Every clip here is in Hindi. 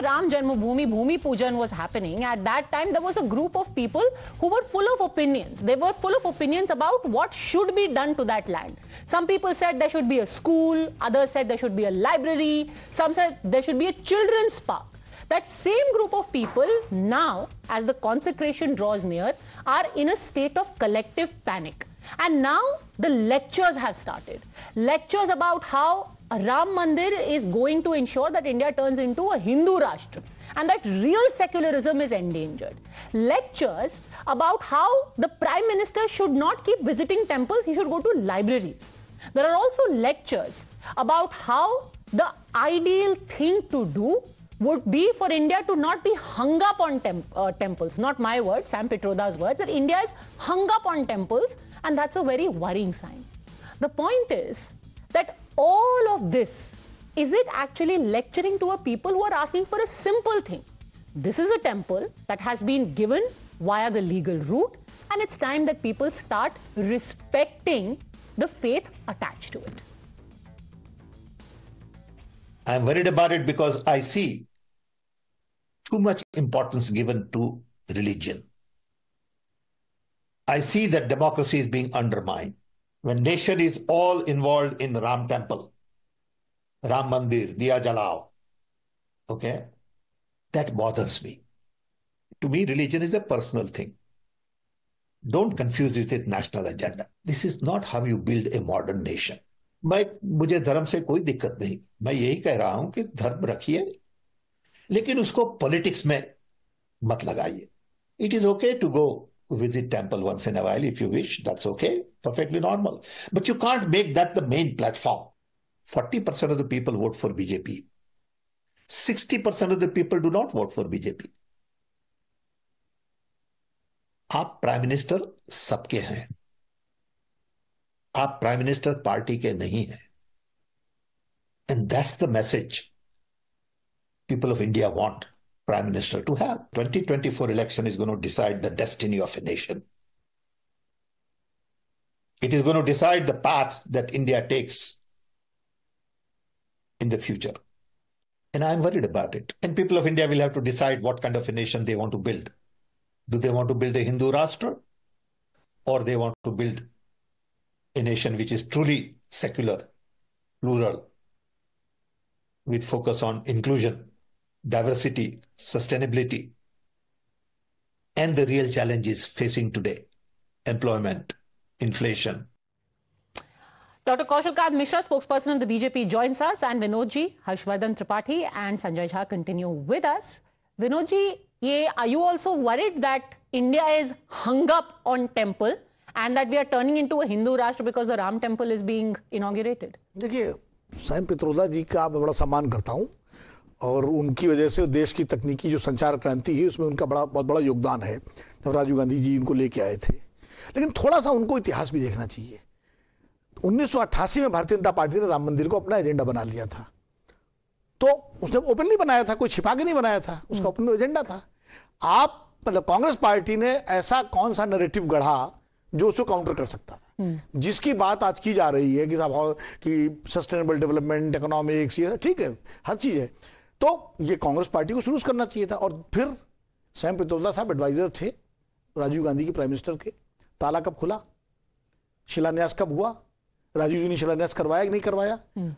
the Ram Janmabhoomi Bhumi Pujan was happening, at that time there was a group of people who were full of opinions. They were full of opinions about what should be done to that land. Some people said there should be a school, others said there should be a library, some said there should be a children's park. That same group of people now, as the consecration draws near, are in a state of collective panic. And now the lectures have started. Lectures about how Ram Mandir is going to ensure that India turns into a Hindu Rashtra and that real secularism is endangered. Lectures about how the Prime Minister should not keep visiting temples, he should go to libraries. There are also lectures about how the ideal thing to do would be for India to not be hung up on temp uh, temples. Not my words, Sam Petroda's words, that India is hung up on temples, and that's a very worrying sign. The point is that all of this, is it actually lecturing to a people who are asking for a simple thing? This is a temple that has been given via the legal route, and it's time that people start respecting the faith attached to it. I'm worried about it because I see too much importance given to religion. I see that democracy is being undermined. when nation is all involved in Ram temple, Ram Mandir, Diya Jalao, okay, that bothers me. To me, religion is a personal thing. Don't confuse it with national agenda. This is not how you build a modern nation. मैं मुझे धर्म से कोई दिक्कत नहीं मैं यही कह रहा हूं कि धर्म रखिए लेकिन उसको पॉलिटिक्स में मत लगाइए it is okay to go visit temple once in a while if you wish. That's okay, perfectly normal. But you can't make that the main platform. 40% of the people vote for BJP. 60% of the people do not vote for BJP. आप Prime Minister, सबके हैं आप Prime Minister, पार्टी के नहीं हैं and that's the message people of India prime minister to have. 2024 election is going to decide the destiny of a nation. It is going to decide the path that India takes in the future. And I'm worried about it. And people of India will have to decide what kind of a nation they want to build. Do they want to build a Hindu Rashtra? Or they want to build a nation which is truly secular, plural, with focus on inclusion diversity, sustainability, and the real challenges facing today employment, inflation. Dr. Kaushal Kant Mishra, spokesperson of the BJP, joins us, and Vinodji, Harshvardhan Tripathi, and Sanjay Jha continue with us. Vinodji, ye, are you also worried that India is hung up on temple and that we are turning into a Hindu Rashtra because the Ram temple is being inaugurated? देखिए, साईं पित्रोदा जी का मैं बड़ा सम्मान करता हूँ और उनकी वजह से देश की तकनीकी जो संचार क्रांति है उसमें उनका बड़ा बहुत बड़ा योगदान है जब राजीव गांधी जी इनको लेके आए थे लेकिन थोड़ा सा उनको इतिहास भी देखना चाहिए 1988 में भारतीय जनता पार्टी ने राम मंदिर को अपना एजेंडा बना लिया था तो उसने ओपनली बनाया था कोई छिपा के नहीं बनाया था उसका ओपन एजेंडा था आप मतलब कांग्रेस पार्टी ने ऐसा कौन सा नरेटिव गढ़ा जो उसको काउंटर कर सकता था हम्म। जिसकी बात आज की जा रही है कि साहब कि सस्टेनेबल डेवलपमेंट इकोनॉमिक्स ये ठीक है हर चीज़ है तो ये कांग्रेस पार्टी को शुरू करना चाहिए था और फिर सैम पित्रोदा साहब एडवाइजर थे राजीव गांधी के प्राइम मिनिस्टर के ताला कब खुला शिलान्यास कब हुआ राजीव जी ने शिलान्यास करवाया कि नहीं करवाया एटी हम्म।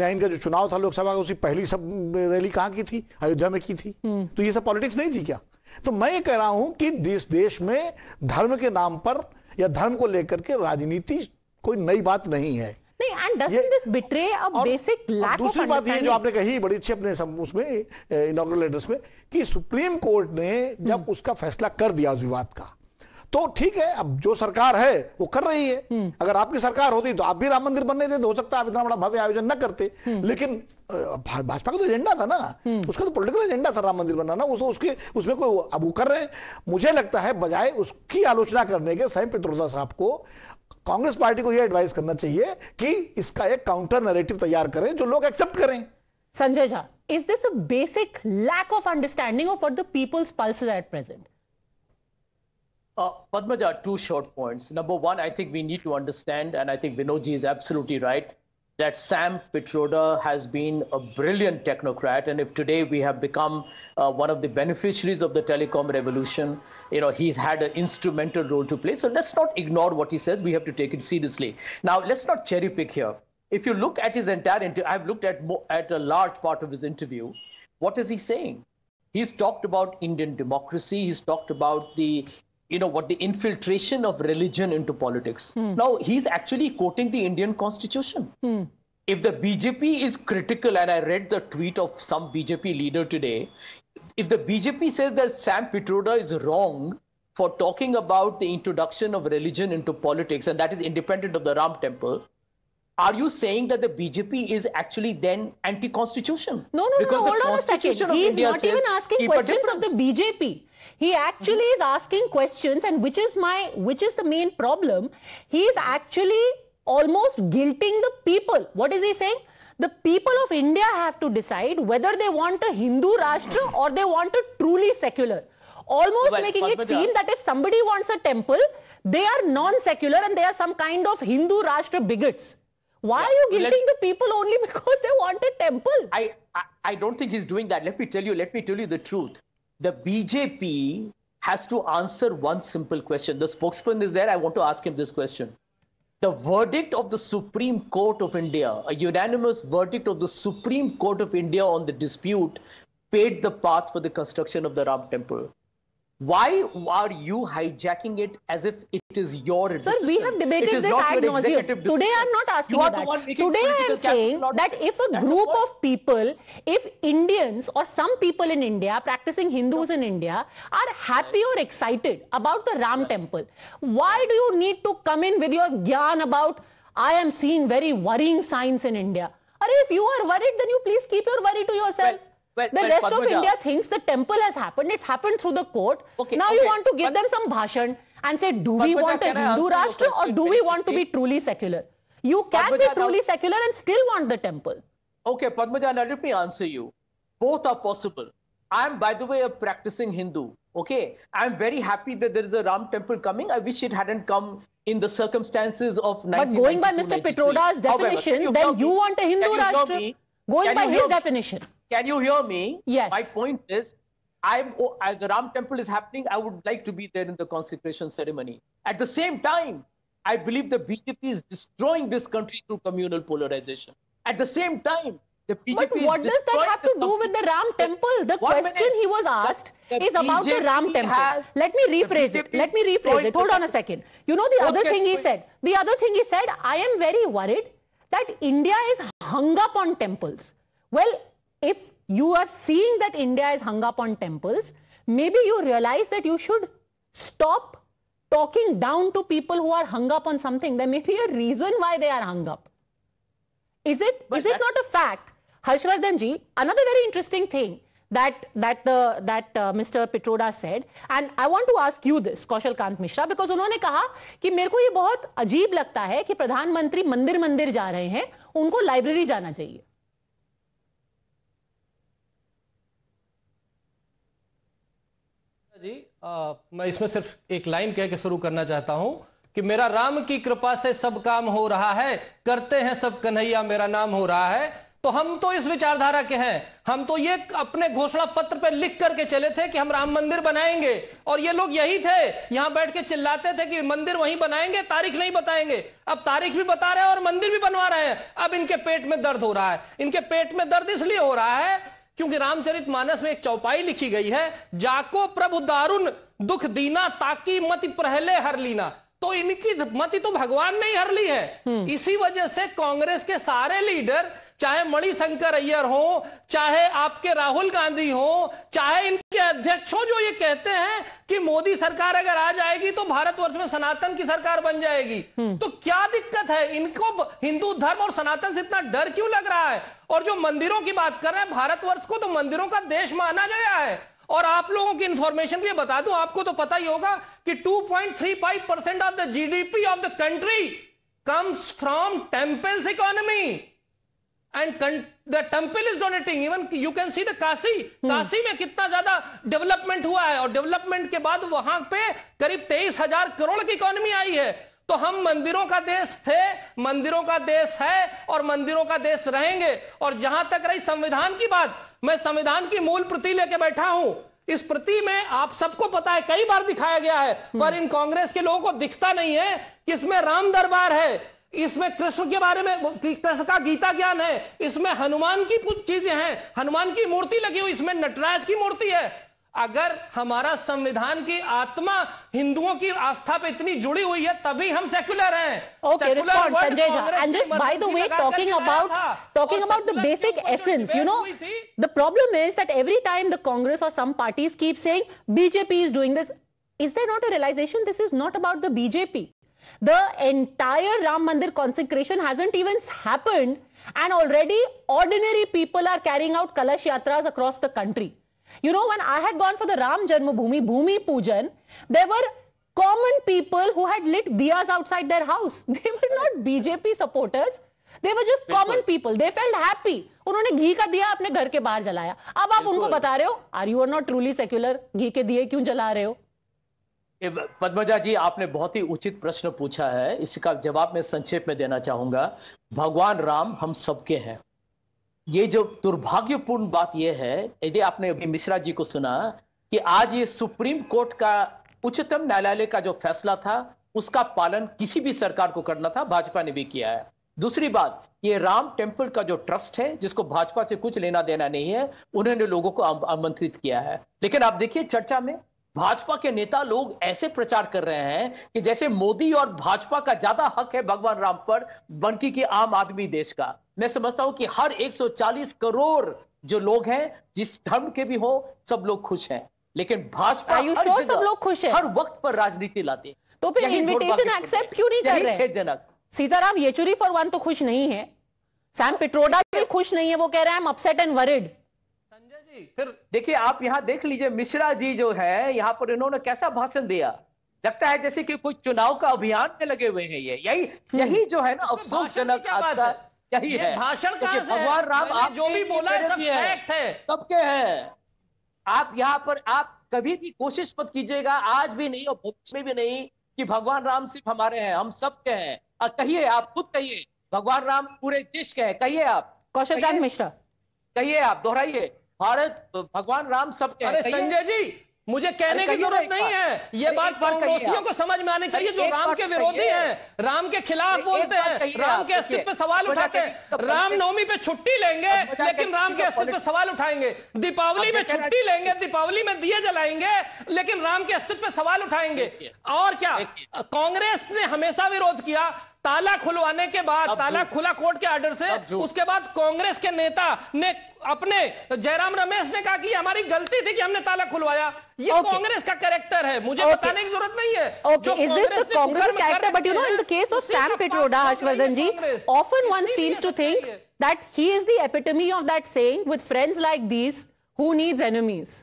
नाइन का जो चुनाव था लोकसभा का उसी पहली सब रैली कहाँ की थी अयोध्या में की थी हम्म। तो ये सब पॉलिटिक्स नहीं थी क्या तो मैं ये कह रहा हूं कि देश देश में धर्म के नाम पर या धर्म को लेकर के राजनीति कोई नई बात नहीं है जब हम्म। उसका फैसला कर दिया उस विवाद का तो ठीक है अब जो सरकार है वो कर रही है हम्म। अगर आपकी सरकार होती तो आप भी राम मंदिर बनने देते हो सकता है आप इतना बड़ा भव्य आयोजन न करते हम्म। लेकिन भाजपा का तो एजेंडा था ना उसका तो पॉलिटिकल एजेंडा था राम मंदिर बनाना उसके उसमें कोई अब वो कर रहे हैं मुझे लगता है बजाय उसकी आलोचना करने के सैम पित्रोदा साहब को कांग्रेस पार्टी को यह एडवाइस करना चाहिए कि इसका एक काउंटर नरेटिव तैयार करें जो लोग एक्सेप्ट करें Sanjay Jha is this a basic lack of understanding of the people's pulse at present Uh, Padmaja, two short points. Number one, I think we need to understand, and I think Vinodji is absolutely right, that Sam Pitroda has been a brilliant technocrat. And if today we have become uh, one of the beneficiaries of the telecom revolution, you know, he's had an instrumental role to play. So let's not ignore what he says. We have to take it seriously. Now, let's not cherry pick here. If you look at his entire interview, I've looked at, mo- at a large part of his interview. What is he saying? He's talked about Indian democracy. He's talked about the you know what the infiltration of religion into politics hmm. now he's actually quoting the indian constitution hmm. if the bjp is critical and i read the tweet of some bjp leader today if the BJP says that Sam Pitroda is wrong for talking about the introduction of religion into politics, and that is independent of the Ram Temple, are you saying that the BJP is actually then anti-constitution? No, no, because no. Hold on a second. He's India not even asking questions of the BJP. He actually mm -hmm. is asking questions, and which is my, which is the main problem. He is actually almost guilting the people. What is he saying? the people of India have to decide whether they want a Hindu Rashtra or they want a truly secular. Almost well, making Padmaja. it seem that if somebody wants a temple, they are non-secular and they are some kind of Hindu Rashtra bigots. Why yeah. are you guilting the people only because they want a temple? I, I, I don't think he's doing that. Let me tell you, let me tell you the truth. The BJP has to answer one simple question. The spokesman is there. I want to ask him this question the verdict of the Supreme Court of India, a unanimous verdict of the Supreme Court of India on the dispute, paved the path for the construction of the Ram Temple why are you hijacking it as if it is your decision? Sir, we have debated this ad nauseum. Today, I'm not asking you, you that. Today, I'm saying that if a That's group of people, if Indians or some people in India, practicing Hindus no. in India, are happy or excited about the Ram temple, why do you need to come in with your gyan about, I am seeing very worrying signs in India? Or if you are worried, then you please keep your worry to yourself. Well, but, the but rest Padmaja, of India thinks the temple has happened. It's happened through the court. Okay, now okay, you want to give but, them some bhashan and say, do Padmaja, we want a Hindu Rashtra or do we want to be truly secular? You can Padmaja, be truly now, secular and still want the temple. Okay, Padmaja, now let me answer you. Both are possible. I'm, by the way, a practicing Hindu. Okay, I'm very happy that there is a Ram temple coming. I wish it hadn't come in the circumstances of. But going by Mr. Petroda's definition, However, you then you want a Hindu Rashtra. Going by his definition. Can you hear me? Yes. My point is, I'm oh, the Ram temple is happening. I would like to be there in the consecration ceremony. At the same time, I believe the BJP is destroying this country through communal polarization. At the same time, the BJP but what does that have to do with the Ram temple? The question he was asked is BJP about the Ram temple. Let me rephrase it. Let me rephrase it. Hold on a second. You know the other thing he said. The other thing he said, I am very worried that India is hung up on temples. Well, if you are seeing that India is hung up on temples, maybe you realize that you should stop talking down to people who are hung up on something. There may be a reason why they are hung up. Is it, but is it not a fact? Harshvardhan ji, another very interesting thing that that the that uh, Mr. Petroda said, and I want to ask you this, Kaushal Kant Mishra, because उन्होंने कहा कि मेरे को ये बहुत अजीब लगता है कि प्रधानमंत्री मंदिर मंदिर जा रहे हैं, उनको लाइब्रेरी जाना चाहिए. जी आ, मैं इसमें सिर्फ एक लाइन कह के शुरू करना चाहता हूं कि मेरा राम की कृपा से सब काम हो रहा है करते हैं सब कन्हैया मेरा नाम हो रहा है तो हम तो इस विचारधारा के हैं हम तो ये अपने घोषणा पत्र पर लिख करके चले थे कि हम राम मंदिर बनाएंगे और ये लोग यही थे यहां बैठ के चिल्लाते थे कि मंदिर वहीं बनाएंगे तारीख नहीं बताएंगे अब तारीख भी बता रहे हैं और मंदिर भी बनवा रहे हैं अब इनके पेट में दर्द हो रहा है इनके पेट में दर्द इसलिए हो रहा है क्योंकि रामचरित मानस में एक चौपाई लिखी गई है जाको प्रभु दारुण दुख दीना ताकि मति प्रहले हर लीना तो इनकी मति तो भगवान ने हर ली है हम्म। इसी वजह से कांग्रेस के सारे लीडर चाहे मणिशंकर अय्यर हो चाहे आपके राहुल गांधी हो चाहे इनके अध्यक्ष हो जो ये कहते हैं कि मोदी सरकार अगर आ जाएगी तो भारतवर्ष में सनातन की सरकार बन जाएगी हम्म। तो क्या दिक्कत है इनको हिंदू धर्म और सनातन से इतना डर क्यों लग रहा है और जो मंदिरों की बात कर रहे हैं भारतवर्ष को तो मंदिरों का देश माना गया है और आप लोगों की इंफॉर्मेशन के लिए बता दूं आपको तो पता ही होगा कि 2.35 percent of the GDP of the country comes from temples economy and temple is donating even you can see the Kashi Kashi में कितना ज्यादा डेवलपमेंट हुआ है और डेवलपमेंट के बाद वहां पे करीब तेईस हजार करोड़ की इकोनॉमी आई है तो हम मंदिरों का देश थे मंदिरों का देश है और मंदिरों का देश रहेंगे और जहां तक रही संविधान की बात मैं संविधान की मूल प्रति लेके बैठा हूं इस प्रति में आप सबको पता है कई बार दिखाया गया है पर इन कांग्रेस के लोगों को दिखता नहीं है कि इसमें राम दरबार है इसमें कृष्ण के बारे में कृष्ण का गीता ज्ञान है इसमें हनुमान की चीजें हैं हनुमान की मूर्ति लगी हुई इसमें नटराज की मूर्ति है अगर हमारा संविधान की आत्मा हिंदुओं की आस्था पे इतनी जुड़ी हुई है तभी हम सेक्युलर हैं okay Sanjay Jha and just by the way talking about talking about the basic essence you know the problem is that every time the Congress और some parties keep saying BJP is doing this is there not a realization this is not about the BJP the entire Ram Mandir consecration hasn't even happened and already ordinary people are carrying out kalash Yatras across the country You know, when I had gone for the Ram Janma Bhumi, Bhumi Pujan, there were common people who had lit diyas outside their house. They were not BJP supporters. They were just common people. They felt happy. उन्होंने घी का दिया अपने घर के बाहर जलाया अब आप उनको बता रहे हो are you are not truly secular घी के दिए क्यों जला रहे हो पद्मजा जी आपने बहुत ही उचित प्रश्न पूछा है इसका जवाब मैं संक्षेप में देना चाहूंगा भगवान राम हम सबके हैं ये जो दुर्भाग्यपूर्ण बात यह है यदि आपने अभी मिश्रा जी को सुना कि आज ये सुप्रीम कोर्ट का उच्चतम न्यायालय का जो फैसला था उसका पालन किसी भी सरकार को करना था भाजपा ने भी किया है दूसरी बात ये राम टेम्पल का जो ट्रस्ट है जिसको भाजपा से कुछ लेना देना नहीं है उन्होंने लोगों को आमंत्रित किया है लेकिन आप देखिए चर्चा में भाजपा के नेता लोग ऐसे प्रचार कर रहे हैं कि जैसे मोदी और भाजपा का ज्यादा हक है भगवान राम पर बनकी की आम आदमी देश का मैं समझता हूं कि हर 140 करोड़ जो लोग हैं जिस धर्म के भी हो सब लोग खुश हैं लेकिन भाजपा हर sure सब लोग खुश है हर वक्त पर राजनीति लाती तो फिर इन्विटेशन एक्सेप्ट क्यों नहीं कर रहे जनक सीताराम येचुरी फॉर वन तो खुश नहीं है सैम पिट्रोडा भी खुश नहीं है वो कह रहे हैं अपसेट एंड वरिड फिर देखिए आप यहाँ देख लीजिए मिश्रा जी जो है यहाँ पर इन्होंने कैसा भाषण दिया लगता है जैसे कि कोई चुनाव का अभियान में लगे हुए हैं ये यही हम्म। यही जो है ना तो अफसोसजनक यही है भाषण का भगवान राम आप जो भी बोला है सबके है आप यहाँ पर आप कभी भी कोशिश मत कीजिएगा आज भी नहीं और भविष्य में भी नहीं कि भगवान राम सिर्फ हमारे हैं हम सबके हैं और कहिए आप खुद कहिए भगवान राम पूरे देश के हैं कहिए आप कौशल मिश्रा कहिए आप दोहराइए हमारे भगवान राम सबके अरे संजय जी मुझे कहने की जरूरत नहीं है ये बात कांग्रेसियों को समझ में आनी चाहिए जो राम के विरोधी हैं राम के खिलाफ बोलते हैं राम के अस्तित्व पे सवाल उठाते हैं तो रामनवमी पे छुट्टी लेंगे लेकिन राम के अस्तित्व पे सवाल उठाएंगे दीपावली में छुट्टी लेंगे दीपावली में दिए जलाएंगे लेकिन राम के अस्तित्व पे सवाल उठाएंगे और क्या कांग्रेस ने हमेशा विरोध किया ताला खुलवाने के बाद ताला खुला कोर्ट के आर्डर से उसके बाद कांग्रेस के नेता ने अपने जयराम रमेश ने कहा कि हमारी गलती थी कि हमने ताला खुलवाया ये कांग्रेस का कैरेक्टर है मुझे बताने की जरूरत नहीं है जो Congress character but you know in the case of Sam Pitroda Harshvardhan ji often one seems to think that he is the epitome of that saying with friends like these who needs enemies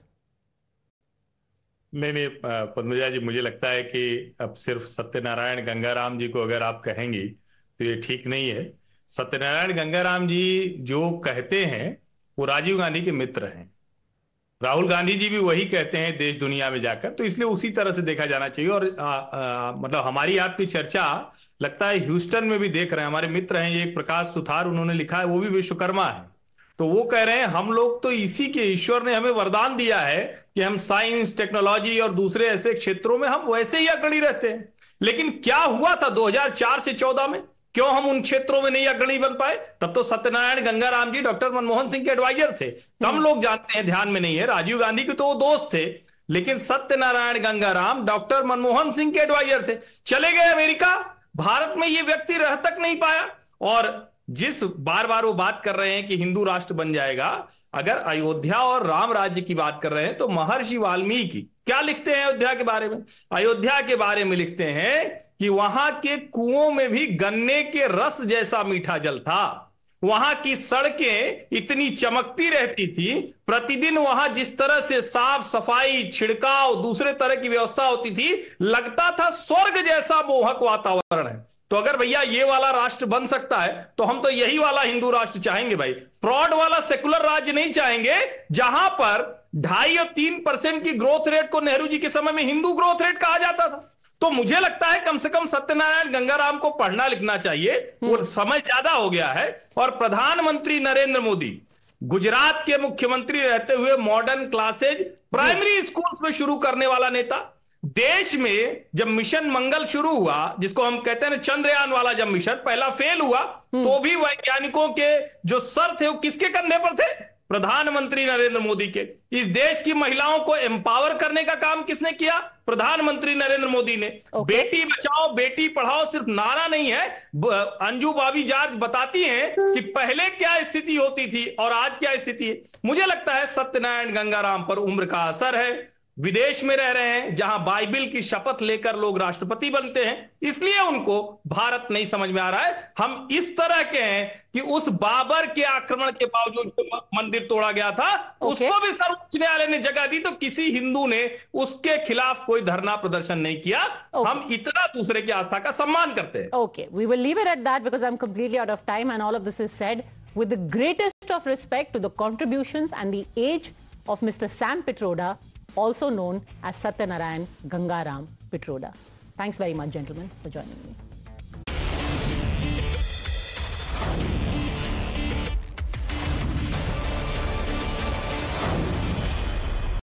नहीं नहीं पद्मजा जी मुझे लगता है कि अब सिर्फ सत्यनारायण गंगाराम जी को अगर आप कहेंगी तो ये ठीक नहीं है सत्यनारायण गंगाराम जी जो कहते हैं वो राजीव गांधी के मित्र हैं राहुल गांधी जी भी वही कहते हैं देश दुनिया में जाकर तो इसलिए उसी तरह से देखा जाना चाहिए और आ, आ, मतलब हमारी आपकी चर्चा लगता है ह्यूस्टन में भी देख रहे हैं हमारे मित्र हैं ये प्रकाश सुथार उन्होंने लिखा है वो भी विश्वकर्मा है तो वो कह रहे हैं हम लोग तो इसी के ईश्वर ने हमें वरदान दिया है कि हम साइंस टेक्नोलॉजी और दूसरे ऐसे क्षेत्रों में हम वैसे ही अग्रणी रहते हैं लेकिन क्या हुआ था 2004 से 14 में क्यों हम उन क्षेत्रों में नहीं अग्रणी बन पाए तब तो सत्यनारायण गंगाराम जी डॉक्टर मनमोहन सिंह के एडवाइजर थे कम हम्म। लोग जानते हैं ध्यान में नहीं है राजीव गांधी के तो वो दोस्त थे लेकिन सत्यनारायण गंगाराम डॉक्टर मनमोहन सिंह के एडवाइजर थे चले गए अमेरिका भारत में ये व्यक्ति रह तक नहीं पाया और जिस बार बार वो बात कर रहे हैं कि हिंदू राष्ट्र बन जाएगा अगर अयोध्या और राम राज्य की बात कर रहे हैं तो महर्षि वाल्मीकि क्या लिखते हैं अयोध्या के बारे में अयोध्या के बारे में लिखते हैं कि वहां के कुओं में भी गन्ने के रस जैसा मीठा जल था वहां की सड़कें इतनी चमकती रहती थी प्रतिदिन वहां जिस तरह से साफ सफाई छिड़काव दूसरे तरह की व्यवस्था होती थी लगता था स्वर्ग जैसा मोहक वातावरण है तो अगर भैया ये वाला राष्ट्र बन सकता है तो हम तो यही वाला हिंदू राष्ट्र चाहेंगे भाई फ्रॉड वाला सेकुलर राज्य नहीं चाहेंगे जहां पर ढाई और तीन परसेंट की ग्रोथ रेट को नेहरू जी के समय में हिंदू ग्रोथ रेट कहा जाता था तो मुझे लगता है कम से कम सत्यनारायण गंगाराम को पढ़ना लिखना चाहिए वो हम्म। समय ज्यादा हो गया है और प्रधानमंत्री नरेंद्र मोदी गुजरात के मुख्यमंत्री रहते हुए मॉडर्न क्लासेज प्राइमरी स्कूल्स में शुरू करने वाला नेता देश में जब मिशन मंगल शुरू हुआ जिसको हम कहते हैं चंद्रयान वाला जब मिशन पहला फेल हुआ हम्म। तो भी वैज्ञानिकों के जो सर थे वो किसके कंधे पर थे प्रधानमंत्री नरेंद्र मोदी के इस देश की महिलाओं को एम्पावर करने का काम किसने किया प्रधानमंत्री नरेंद्र मोदी ने okay. बेटी बचाओ बेटी पढ़ाओ सिर्फ नारा नहीं है अंजू बाबी जार्ज बताती हैं हम्म। कि पहले क्या स्थिति होती थी और आज क्या स्थिति है मुझे लगता है सत्यनारायण गंगाराम पर उम्र का असर है विदेश में रह रहे हैं जहां बाइबिल की शपथ लेकर लोग राष्ट्रपति बनते हैं इसलिए उनको भारत नहीं समझ में आ रहा है हम इस तरह के हैं कि उस बाबर के आक्रमण के बावजूद जो मंदिर तोड़ा गया था okay. उसको भी सर्वोच्च न्यायालय ने जगह दी तो किसी हिंदू ने उसके खिलाफ कोई धरना प्रदर्शन नहीं किया okay. हम इतना दूसरे की आस्था का सम्मान करते हैं okay we will leave it at that because I am completely out of time and all of this is said with the greatest of respect to the contributions and the age of Mr. Sam Pitroda, also known as Satyanarayan Gangaram Pitroda. Thanks very much, gentlemen, for joining me.